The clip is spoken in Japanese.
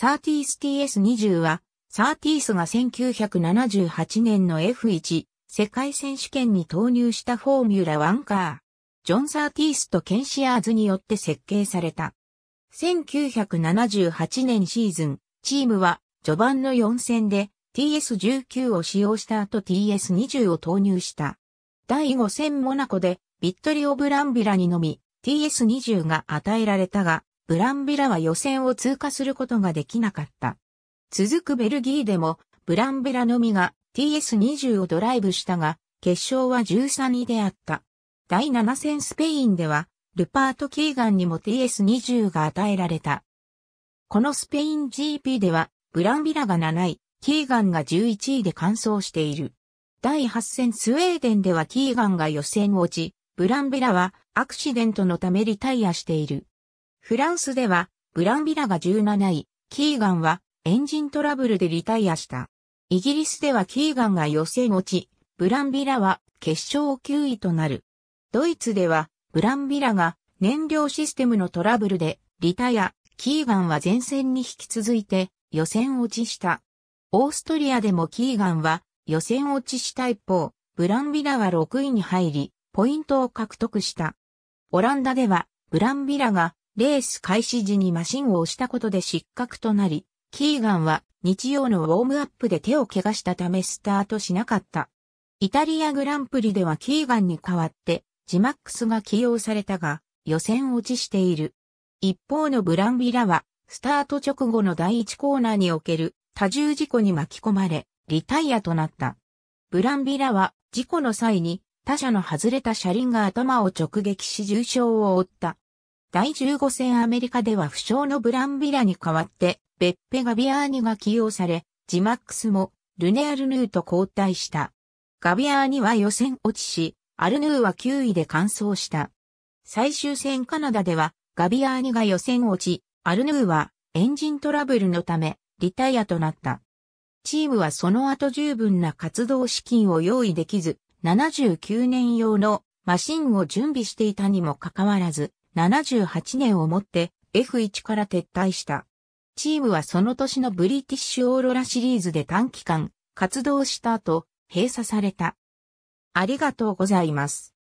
サーティース TS20 は、サーティースが1978年の F1 世界選手権に投入したフォーミュラ1カー。ジョン・サーティースとケンシアーズによって設計された。1978年シーズン、チームは序盤の4戦で TS19 を使用した後 TS20 を投入した。第5戦モナコでビットリオ・ブランビラにのみ TS20 が与えられたが、ブランビラは予選を通過することができなかった。続くベルギーでも、ブランビラのみが TS20 をドライブしたが、決勝は13位であった。第7戦スペインでは、ルパート・キーガンにも TS20 が与えられた。このスペイン GP では、ブランビラが7位、キーガンが11位で完走している。第8戦スウェーデンではキーガンが予選落ち、ブランビラはアクシデントのためリタイアしている。フランスでは、ブランビラが17位、キーガンはエンジントラブルでリタイアした。イギリスではキーガンが予選落ち、ブランビラは決勝9位となる。ドイツでは、ブランビラが燃料システムのトラブルでリタイア、キーガンは前線に引き続いて予選落ちした。オーストリアでもキーガンは予選落ちした一方、ブランビラは6位に入り、ポイントを獲得した。オランダでは、ブランビラがレース開始時にマシンを押したことで失格となり、キーガンは日曜のウォームアップで手を怪我したためスタートしなかった。イタリアグランプリではキーガンに代わって、ジマックスが起用されたが、予選落ちしている。一方のブランビラは、スタート直後の第1コーナーにおける多重事故に巻き込まれ、リタイアとなった。ブランビラは、事故の際に、他車の外れた車輪が頭を直撃し重傷を負った。第15戦アメリカでは負傷のブランビラに代わって、ベッペ・ガビアーニが起用され、ジマックスもルネ・アルヌーと交代した。ガビアーニは予選落ちし、アルヌーは9位で完走した。最終戦カナダでは、ガビアーニが予選落ち、アルヌーはエンジントラブルのため、リタイアとなった。チームはその後十分な活動資金を用意できず、79年用のマシンを準備していたにもかかわらず、78年をもって F1 から撤退した。チームはその年のブリティッシュオーロラシリーズで短期間活動した後、閉鎖された。ありがとうございます。